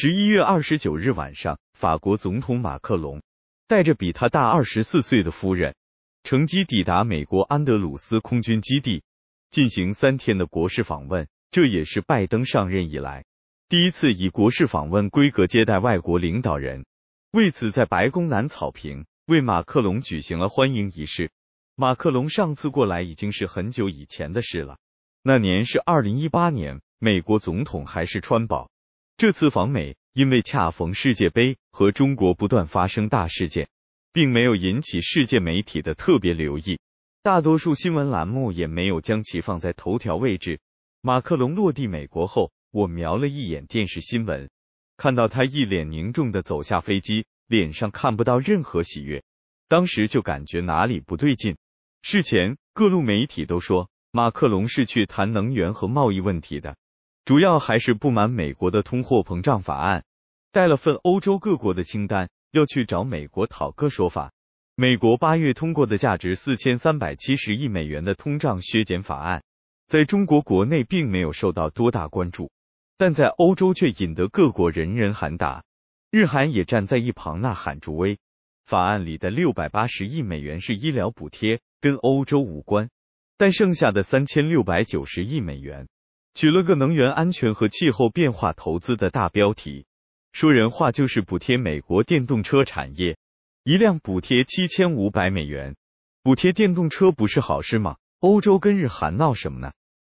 十一月二十九日晚上，法国总统马克龙带着比他大二十四岁的夫人乘机抵达美国安德鲁斯空军基地，进行三天的国事访问。这也是拜登上任以来第一次以国事访问规格接待外国领导人。为此，在白宫南草坪为马克龙举行了欢迎仪式。马克龙上次过来已经是很久以前的事了，那年是二零一八年，美国总统还是川宝。这次访美，因为恰逢世界杯和中国不断发生大事件，并没有引起世界媒体的特别留意，大多数新闻栏目也没有将其放在头条位置。马克龙落地美国后，我瞄了一眼电视新闻，看到他一脸凝重的走下飞机，脸上看不到任何喜悦，当时就感觉哪里不对劲。事前各路媒体都说马克龙是去谈能源和贸易问题的。主要还是不满美国的通货膨胀法案，带了份欧洲各国的清单，要去找美国讨个说法。美国八月通过的价值四千三百七十亿美元的通胀削减法案，在中国国内并没有受到多大关注，但在欧洲却引得各国人人喊打。日韩也站在一旁呐喊助威。法案里的六百八十亿美元是医疗补贴，跟欧洲无关，但剩下的三千六百九十亿美元。取了个能源安全和气候变化投资的大标题，说人话就是补贴美国电动车产业，一辆补贴七千五百美元。补贴电动车不是好事吗？欧洲跟日韩闹什么呢？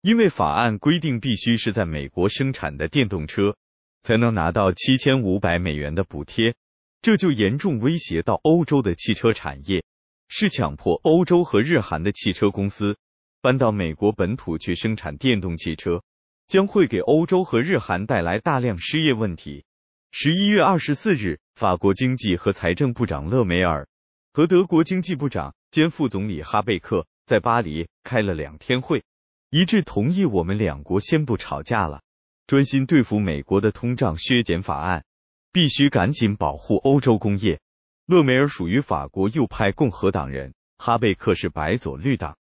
因为法案规定必须是在美国生产的电动车才能拿到七千五百美元的补贴，这就严重威胁到欧洲的汽车产业，是强迫欧洲和日韩的汽车公司。搬到美国本土去生产电动汽车，将会给欧洲和日韩带来大量失业问题。十一月二十四日，法国经济和财政部长勒梅尔和德国经济部长兼副总理哈贝克在巴黎开了两天会，一致同意我们两国先不吵架了，专心对付美国的通胀削减法案，必须赶紧保护欧洲工业。勒梅尔属于法国右派共和党人，哈贝克是白左绿党。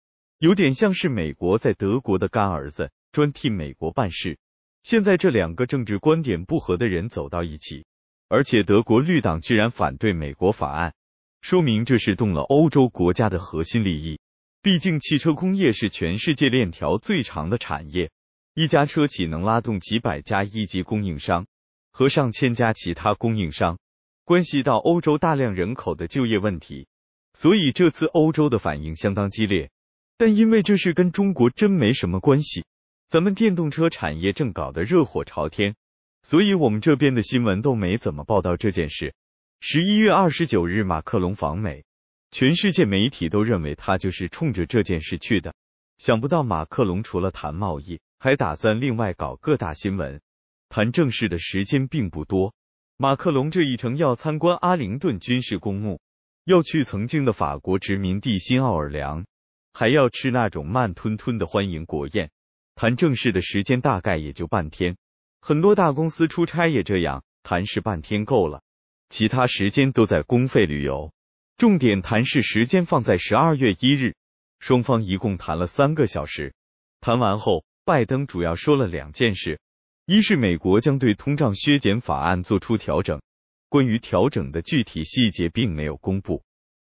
有点像是美国在德国的干儿子，专替美国办事。现在这两个政治观点不合的人走到一起，而且德国绿党居然反对美国法案，说明这是动了欧洲国家的核心利益。毕竟汽车工业是全世界链条最长的产业，一家车企能拉动几百家一级供应商和上千家其他供应商，关系到欧洲大量人口的就业问题，所以这次欧洲的反应相当激烈。但因为这事跟中国真没什么关系，咱们电动车产业正搞得热火朝天，所以我们这边的新闻都没怎么报道这件事。十一月二十九日，马克龙访美，全世界媒体都认为他就是冲着这件事去的。想不到马克龙除了谈贸易，还打算另外搞个大新闻。谈正事的时间并不多，马克龙这一程要参观阿灵顿军事公墓，要去曾经的法国殖民地新奥尔良。还要吃那种慢吞吞的欢迎国宴，谈正事的时间大概也就半天。很多大公司出差也这样，谈事半天够了，其他时间都在公费旅游。重点谈事时间放在十二月一日，双方一共谈了三个小时。谈完后，拜登主要说了两件事：一是美国将对通胀削减法案做出调整，关于调整的具体细节并没有公布。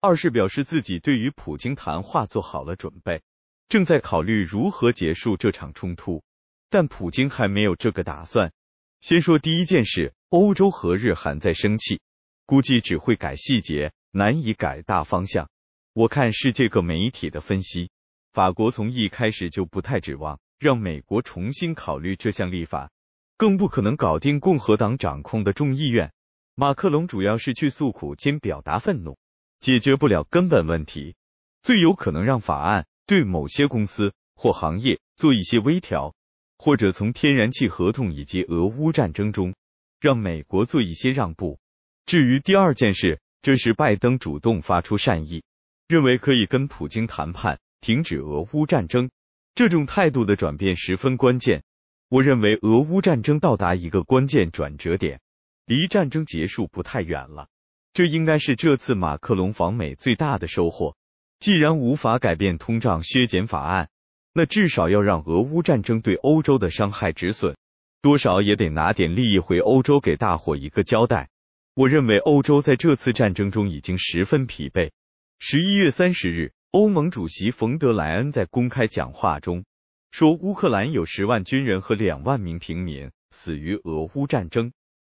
二是表示自己对于普京谈话做好了准备，正在考虑如何结束这场冲突，但普京还没有这个打算。先说第一件事，欧洲和日韩在生气，估计只会改细节，难以改大方向。我看世界各媒体的分析，法国从一开始就不太指望让美国重新考虑这项立法，更不可能搞定共和党掌控的众议院。马克龙主要是去诉苦兼表达愤怒。解决不了根本问题，最有可能让法案对某些公司或行业做一些微调，或者从天然气合同以及俄乌战争中让美国做一些让步。至于第二件事，这是拜登主动发出善意，认为可以跟普京谈判，停止俄乌战争。这种态度的转变十分关键。我认为俄乌战争到达一个关键转折点，离战争结束不太远了。这应该是这次马克龙访美最大的收获。既然无法改变通胀削减法案，那至少要让俄乌战争对欧洲的伤害止损，多少也得拿点利益回欧洲，给大伙一个交代。我认为欧洲在这次战争中已经十分疲惫。十一月三十日，欧盟主席冯德莱恩在公开讲话中说，乌克兰有十万军人和两万名平民死于俄乌战争。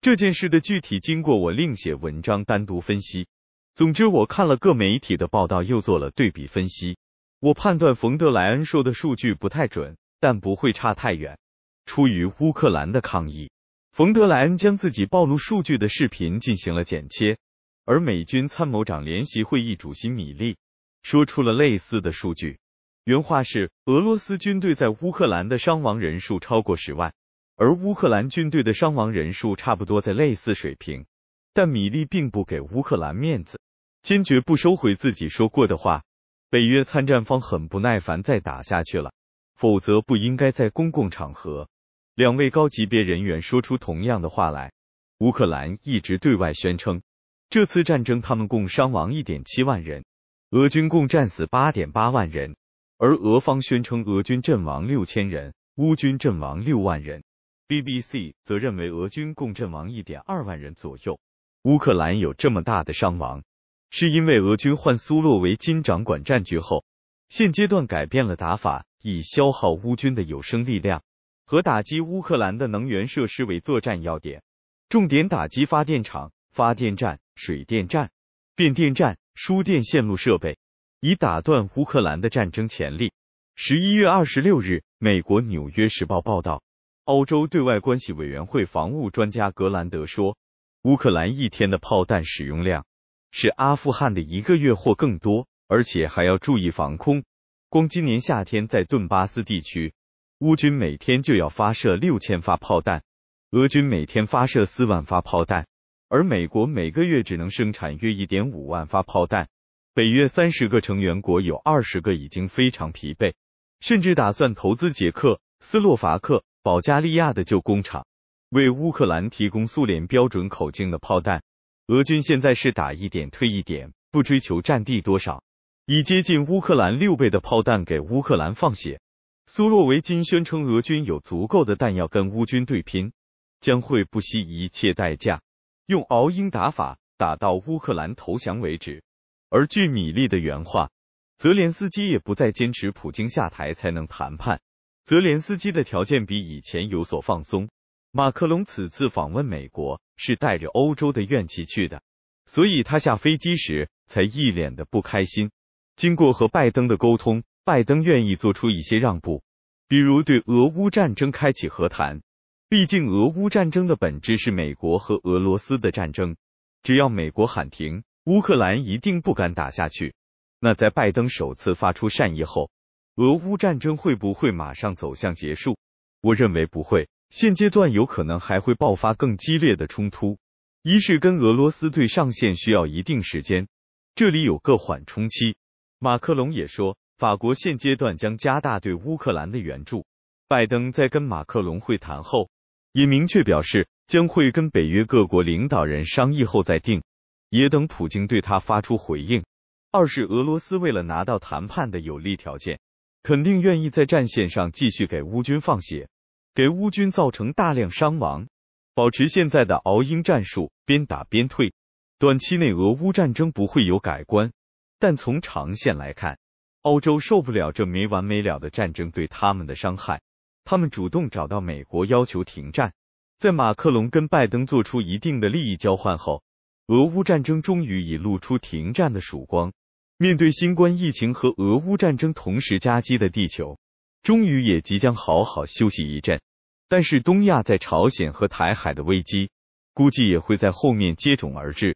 这件事的具体经过，我另写文章单独分析。总之，我看了各媒体的报道，又做了对比分析。我判断冯德莱恩说的数据不太准，但不会差太远。出于乌克兰的抗议，冯德莱恩将自己暴露数据的视频进行了剪切。而美军参谋长联席会议主席米利说出了类似的数据，原话是：“俄罗斯军队在乌克兰的伤亡人数超过十万。”而乌克兰军队的伤亡人数差不多在类似水平，但米利并不给乌克兰面子，坚决不收回自己说过的话。北约参战方很不耐烦，再打下去了，否则不应该在公共场合。两位高级别人员说出同样的话来。乌克兰一直对外宣称，这次战争他们共伤亡一点七万人，俄军共战死八点八万人，而俄方宣称俄军阵亡六千人，乌军阵亡六万人。BBC 则认为，俄军共阵亡一点二万人左右。乌克兰有这么大的伤亡，是因为俄军换苏洛维金掌管战局后，现阶段改变了打法，以消耗乌军的有生力量和打击乌克兰的能源设施为作战要点，重点打击发电厂、发电站、水电站、变电站、输电线路设备，以打断乌克兰的战争潜力。十一月二十六日，美国《纽约时报》报道。欧洲对外关系委员会防务专家格兰德说：“乌克兰一天的炮弹使用量是阿富汗的一个月或更多，而且还要注意防空。光今年夏天在顿巴斯地区，乌军每天就要发射六千发炮弹，俄军每天发射四万发炮弹，而美国每个月只能生产约一点五万发炮弹。北约三十个成员国有二十个已经非常疲惫，甚至打算投资捷克斯洛伐克。”保加利亚的旧工厂为乌克兰提供苏联标准口径的炮弹。俄军现在是打一点退一点，不追求占地多少，以接近乌克兰六倍的炮弹给乌克兰放血。苏洛维金宣称，俄军有足够的弹药跟乌军对拼，将会不惜一切代价用熬鹰打法打到乌克兰投降为止。而据米利的原话，泽连斯基也不再坚持普京下台才能谈判。泽连斯基的条件比以前有所放松。马克龙此次访问美国是带着欧洲的怨气去的，所以他下飞机时才一脸的不开心。经过和拜登的沟通，拜登愿意做出一些让步，比如对俄乌战争开启和谈。毕竟俄乌战争的本质是美国和俄罗斯的战争，只要美国喊停，乌克兰一定不敢打下去。那在拜登首次发出善意后。俄乌战争会不会马上走向结束？我认为不会，现阶段有可能还会爆发更激烈的冲突。一是跟俄罗斯对上线需要一定时间，这里有个缓冲期。马克龙也说法国现阶段将加大对乌克兰的援助。拜登在跟马克龙会谈后，也明确表示将会跟北约各国领导人商议后再定，也等普京对他发出回应。二是俄罗斯为了拿到谈判的有利条件。肯定愿意在战线上继续给乌军放血，给乌军造成大量伤亡，保持现在的熬鹰战术，边打边退。短期内，俄乌战争不会有改观，但从长线来看，欧洲受不了这没完没了的战争对他们的伤害，他们主动找到美国要求停战。在马克龙跟拜登做出一定的利益交换后，俄乌战争终于已露出停战的曙光。面对新冠疫情和俄乌战争同时夹击的地球，终于也即将好好休息一阵，但是东亚在朝鲜和台海的危机，估计也会在后面接踵而至。